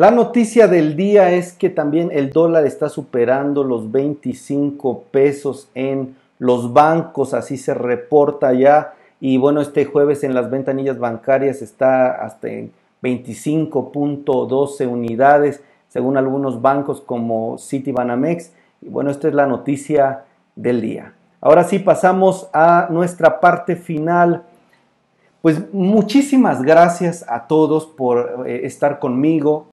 La noticia del día es que también el dólar está superando los 25 pesos en los bancos, así se reporta ya. Y bueno, este jueves en las ventanillas bancarias está hasta en 25.12 unidades, según algunos bancos como Citibanamex. Y bueno, esta es la noticia del día. Ahora sí, pasamos a nuestra parte final. Pues muchísimas gracias a todos por eh, estar conmigo.